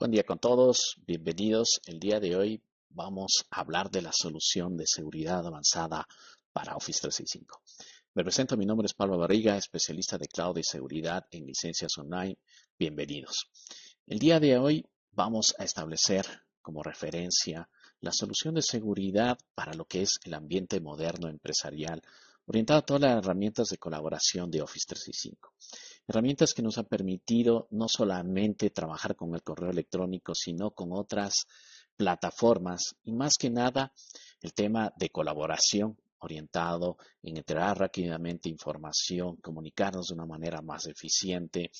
Buen día con todos, bienvenidos. El día de hoy vamos a hablar de la solución de seguridad avanzada para Office 365. Me presento, mi nombre es Pablo Barriga, especialista de cloud y seguridad en licencias online. Bienvenidos. El día de hoy vamos a establecer como referencia la solución de seguridad para lo que es el ambiente moderno empresarial orientado a todas las herramientas de colaboración de Office 365 herramientas que nos han permitido no solamente trabajar con el correo electrónico, sino con otras plataformas y más que nada el tema de colaboración orientado en enterar rápidamente información, comunicarnos de una manera más eficiente.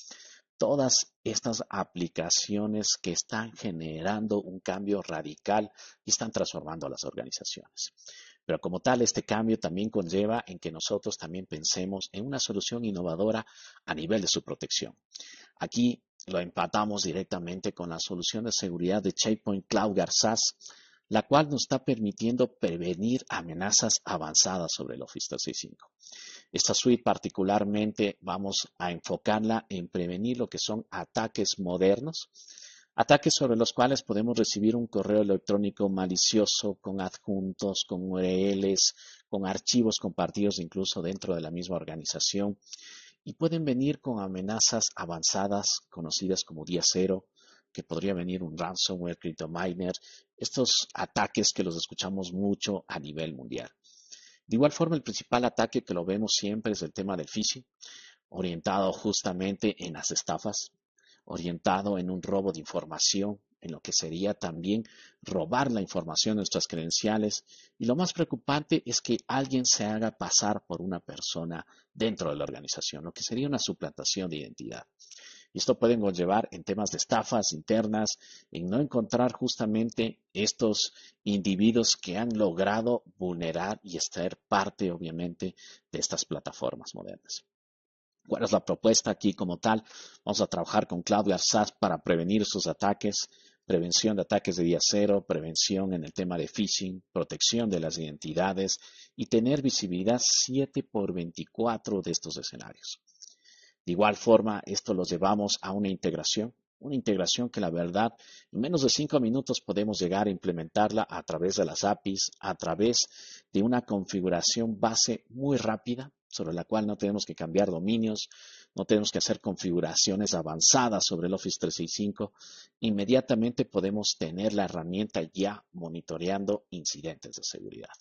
Todas estas aplicaciones que están generando un cambio radical y están transformando a las organizaciones. Pero como tal, este cambio también conlleva en que nosotros también pensemos en una solución innovadora a nivel de su protección. Aquí lo empatamos directamente con la solución de seguridad de Checkpoint Cloud Garzas, la cual nos está permitiendo prevenir amenazas avanzadas sobre el Office 365. Esta suite particularmente vamos a enfocarla en prevenir lo que son ataques modernos, Ataques sobre los cuales podemos recibir un correo electrónico malicioso con adjuntos, con URLs, con archivos compartidos incluso dentro de la misma organización. Y pueden venir con amenazas avanzadas conocidas como día cero, que podría venir un ransomware, miner, estos ataques que los escuchamos mucho a nivel mundial. De igual forma, el principal ataque que lo vemos siempre es el tema del phishing, orientado justamente en las estafas orientado en un robo de información, en lo que sería también robar la información de nuestras credenciales. Y lo más preocupante es que alguien se haga pasar por una persona dentro de la organización, lo que sería una suplantación de identidad. Y esto puede conllevar en temas de estafas internas, en no encontrar justamente estos individuos que han logrado vulnerar y estar parte, obviamente, de estas plataformas modernas. ¿Cuál es la propuesta aquí como tal? Vamos a trabajar con Claudio Arsaz para prevenir sus ataques, prevención de ataques de día cero, prevención en el tema de phishing, protección de las identidades y tener visibilidad 7 por 24 de estos escenarios. De igual forma, esto los llevamos a una integración una integración que la verdad en menos de cinco minutos podemos llegar a implementarla a través de las APIs, a través de una configuración base muy rápida sobre la cual no tenemos que cambiar dominios, no tenemos que hacer configuraciones avanzadas sobre el Office 365, inmediatamente podemos tener la herramienta ya monitoreando incidentes de seguridad.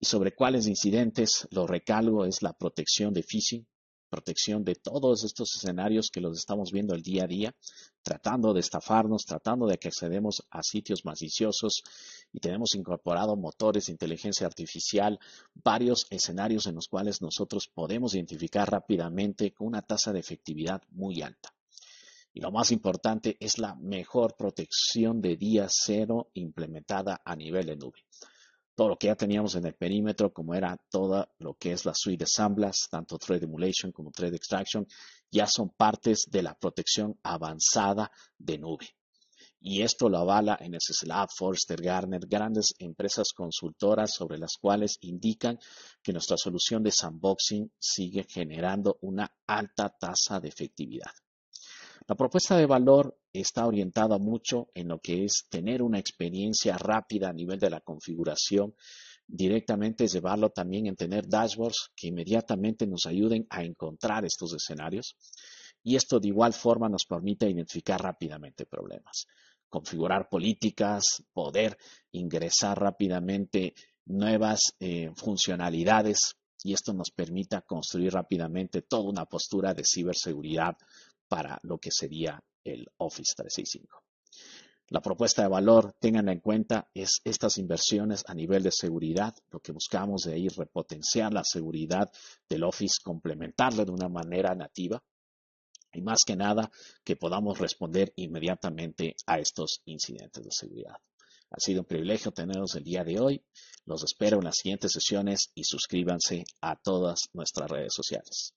Y sobre cuáles incidentes, lo recalgo, es la protección de phishing, protección de todos estos escenarios que los estamos viendo el día a día, tratando de estafarnos, tratando de que accedemos a sitios maliciosos y tenemos incorporado motores, de inteligencia artificial, varios escenarios en los cuales nosotros podemos identificar rápidamente con una tasa de efectividad muy alta. Y lo más importante es la mejor protección de día cero implementada a nivel de nube todo lo que ya teníamos en el perímetro, como era toda lo que es la suite de Samblas, tanto Trade Emulation como Trade Extraction, ya son partes de la protección avanzada de nube. Y esto lo avala en Lab, Forster, Garner, grandes empresas consultoras sobre las cuales indican que nuestra solución de sandboxing sigue generando una alta tasa de efectividad. La propuesta de valor está orientada mucho en lo que es tener una experiencia rápida a nivel de la configuración, directamente llevarlo también en tener dashboards que inmediatamente nos ayuden a encontrar estos escenarios. Y esto de igual forma nos permite identificar rápidamente problemas, configurar políticas, poder ingresar rápidamente nuevas eh, funcionalidades y esto nos permita construir rápidamente toda una postura de ciberseguridad para lo que sería el Office 365. La propuesta de valor, tengan en cuenta, es estas inversiones a nivel de seguridad. Lo que buscamos de ahí es repotenciar la seguridad del Office, complementarla de una manera nativa y más que nada que podamos responder inmediatamente a estos incidentes de seguridad. Ha sido un privilegio tenerlos el día de hoy. Los espero en las siguientes sesiones y suscríbanse a todas nuestras redes sociales.